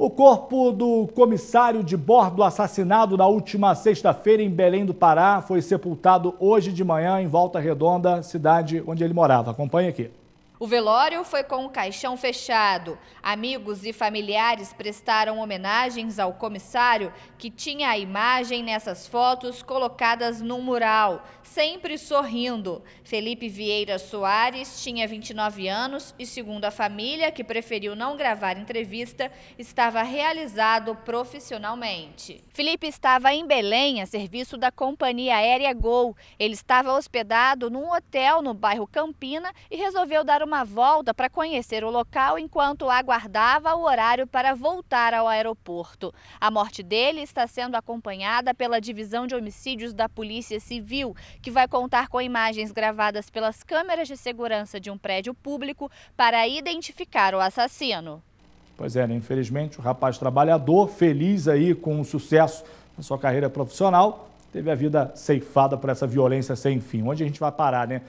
O corpo do comissário de bordo assassinado na última sexta-feira em Belém do Pará foi sepultado hoje de manhã em Volta Redonda, cidade onde ele morava. Acompanhe aqui. O velório foi com o caixão fechado. Amigos e familiares prestaram homenagens ao comissário, que tinha a imagem nessas fotos colocadas num mural, sempre sorrindo. Felipe Vieira Soares tinha 29 anos e, segundo a família, que preferiu não gravar entrevista, estava realizado profissionalmente. Felipe estava em Belém, a serviço da companhia aérea Gol. Ele estava hospedado num hotel no bairro Campina e resolveu dar uma uma volta para conhecer o local enquanto aguardava o horário para voltar ao aeroporto. A morte dele está sendo acompanhada pela divisão de homicídios da Polícia Civil, que vai contar com imagens gravadas pelas câmeras de segurança de um prédio público para identificar o assassino. Pois é, né? infelizmente, o rapaz trabalhador, feliz aí com o sucesso na sua carreira profissional, teve a vida ceifada por essa violência sem fim. Onde a gente vai parar, né?